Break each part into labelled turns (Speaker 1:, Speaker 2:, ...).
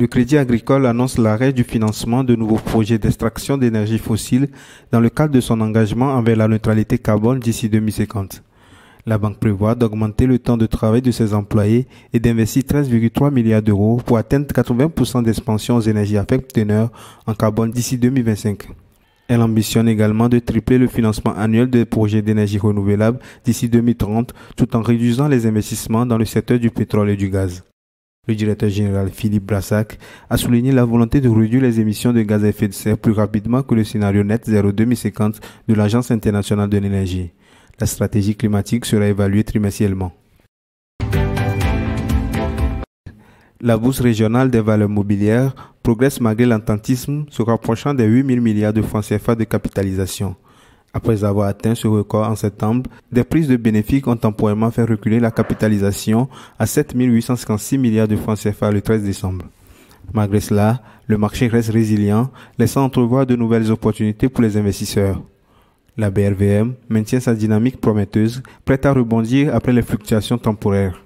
Speaker 1: le Crédit agricole annonce l'arrêt du financement de nouveaux projets d'extraction d'énergie fossile dans le cadre de son engagement envers la neutralité carbone d'ici 2050. La banque prévoit d'augmenter le temps de travail de ses employés et d'investir 13,3 milliards d'euros pour atteindre 80% d'expansion aux énergies à faible teneur en carbone d'ici 2025. Elle ambitionne également de tripler le financement annuel des projets d'énergie renouvelable d'ici 2030 tout en réduisant les investissements dans le secteur du pétrole et du gaz. Le directeur général Philippe Brassac a souligné la volonté de réduire les émissions de gaz à effet de serre plus rapidement que le scénario net 0 2050 de l'Agence internationale de l'énergie. La stratégie climatique sera évaluée trimestriellement. La bourse régionale des valeurs mobilières progresse malgré l'ententisme, se rapprochant des 8 000 milliards de francs CFA de capitalisation. Après avoir atteint ce record en septembre, des prises de bénéfices ont temporairement fait reculer la capitalisation à 7 856 milliards de francs CFA le 13 décembre. Malgré cela, le marché reste résilient, laissant entrevoir de nouvelles opportunités pour les investisseurs. La BRVM maintient sa dynamique prometteuse, prête à rebondir après les fluctuations temporaires.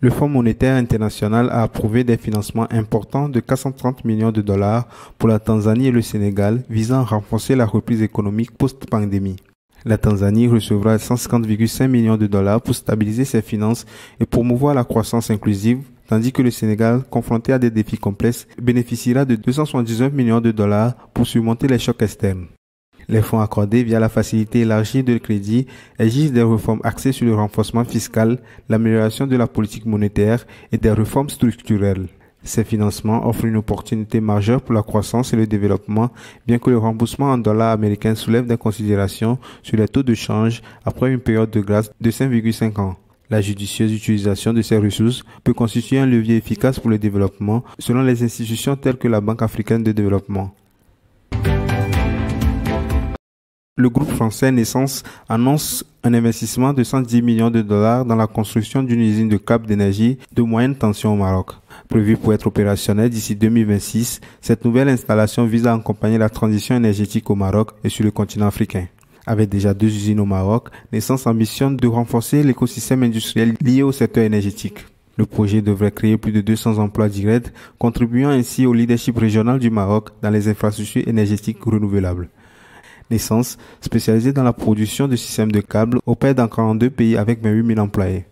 Speaker 1: le Fonds monétaire international a approuvé des financements importants de 430 millions de dollars pour la Tanzanie et le Sénégal visant à renforcer la reprise économique post-pandémie. La Tanzanie recevra 150,5 millions de dollars pour stabiliser ses finances et promouvoir la croissance inclusive, tandis que le Sénégal, confronté à des défis complexes, bénéficiera de 279 millions de dollars pour surmonter les chocs externes. Les fonds accordés via la facilité élargie de crédit exigent des réformes axées sur le renforcement fiscal, l'amélioration de la politique monétaire et des réformes structurelles. Ces financements offrent une opportunité majeure pour la croissance et le développement, bien que le remboursement en dollars américains soulève des considérations sur les taux de change après une période de grâce de 5,5 ans. La judicieuse utilisation de ces ressources peut constituer un levier efficace pour le développement, selon les institutions telles que la Banque africaine de développement. le groupe français Naissance annonce un investissement de 110 millions de dollars dans la construction d'une usine de cap d'énergie de moyenne tension au Maroc. Prévue pour être opérationnelle d'ici 2026, cette nouvelle installation vise à accompagner la transition énergétique au Maroc et sur le continent africain. Avec déjà deux usines au Maroc, Naissance ambitionne de renforcer l'écosystème industriel lié au secteur énergétique. Le projet devrait créer plus de 200 emplois directs, contribuant ainsi au leadership régional du Maroc dans les infrastructures énergétiques renouvelables. Naissance, spécialisée dans la production de systèmes de câbles, opère dans 42 pays avec 28 000 employés.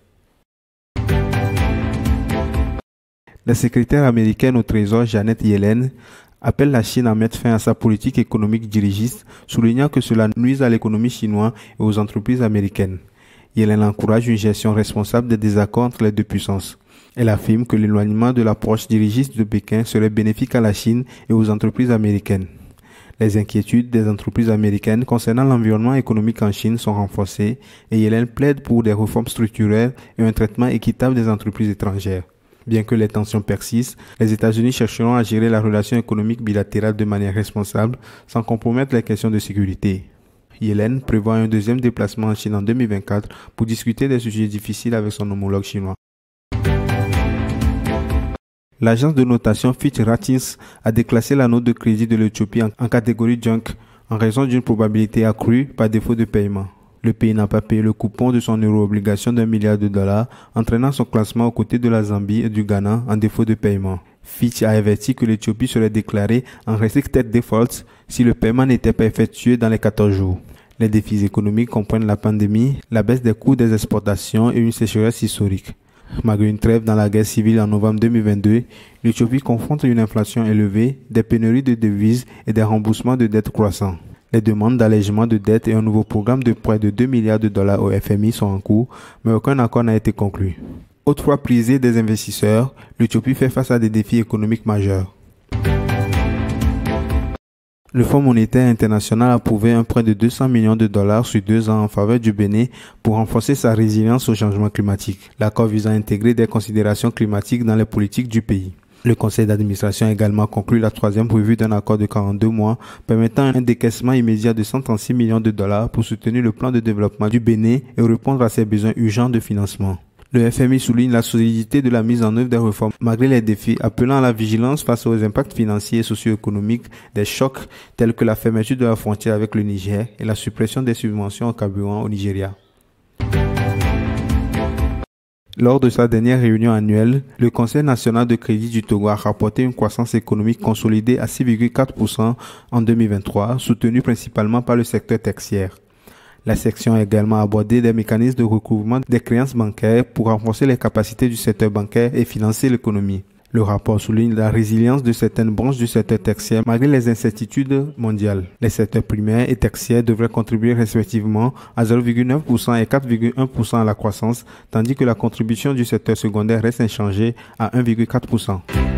Speaker 1: La secrétaire américaine au Trésor, Janet Yellen, appelle la Chine à mettre fin à sa politique économique dirigiste, soulignant que cela nuise à l'économie chinoise et aux entreprises américaines. Yellen encourage une gestion responsable des désaccords entre les deux puissances. Elle affirme que l'éloignement de l'approche dirigiste de Pékin serait bénéfique à la Chine et aux entreprises américaines. Les inquiétudes des entreprises américaines concernant l'environnement économique en Chine sont renforcées et Yellen plaide pour des réformes structurelles et un traitement équitable des entreprises étrangères. Bien que les tensions persistent, les États-Unis chercheront à gérer la relation économique bilatérale de manière responsable sans compromettre les questions de sécurité. Yellen prévoit un deuxième déplacement en Chine en 2024 pour discuter des sujets difficiles avec son homologue chinois. L'agence de notation Fitch Ratings a déclassé la note de crédit de l'Ethiopie en catégorie junk en raison d'une probabilité accrue par défaut de paiement. Le pays n'a pas payé le coupon de son euro-obligation d'un milliard de dollars, entraînant son classement aux côtés de la Zambie et du Ghana en défaut de paiement. Fitch a averti que l'Éthiopie serait déclarée en restricted default si le paiement n'était pas effectué dans les 14 jours. Les défis économiques comprennent la pandémie, la baisse des coûts des exportations et une sécheresse historique. Malgré une trêve dans la guerre civile en novembre 2022, l'Éthiopie confronte une inflation élevée, des pénuries de devises et des remboursements de dettes croissants. Les demandes d'allègement de dettes et un nouveau programme de près de 2 milliards de dollars au FMI sont en cours, mais aucun accord n'a été conclu. Autrefois prisée des investisseurs, l'Éthiopie fait face à des défis économiques majeurs. Le Fonds monétaire international a approuvé un prêt de 200 millions de dollars sur deux ans en faveur du Bénin pour renforcer sa résilience au changement climatique. L'accord vise à intégrer des considérations climatiques dans les politiques du pays. Le conseil d'administration a également conclu la troisième prévue d'un accord de 42 mois permettant un décaissement immédiat de 136 millions de dollars pour soutenir le plan de développement du Bénin et répondre à ses besoins urgents de financement. Le FMI souligne la solidité de la mise en œuvre des réformes malgré les défis, appelant à la vigilance face aux impacts financiers et socio-économiques des chocs tels que la fermeture de la frontière avec le Niger et la suppression des subventions au carburant au Nigeria. Lors de sa dernière réunion annuelle, le Conseil national de crédit du Togo a rapporté une croissance économique consolidée à 6,4% en 2023, soutenue principalement par le secteur tertiaire. La section a également abordé des mécanismes de recouvrement des créances bancaires pour renforcer les capacités du secteur bancaire et financer l'économie. Le rapport souligne la résilience de certaines branches du secteur tertiaire malgré les incertitudes mondiales. Les secteurs primaires et tertiaires devraient contribuer respectivement à 0,9% et 4,1% à la croissance, tandis que la contribution du secteur secondaire reste inchangée à 1,4%.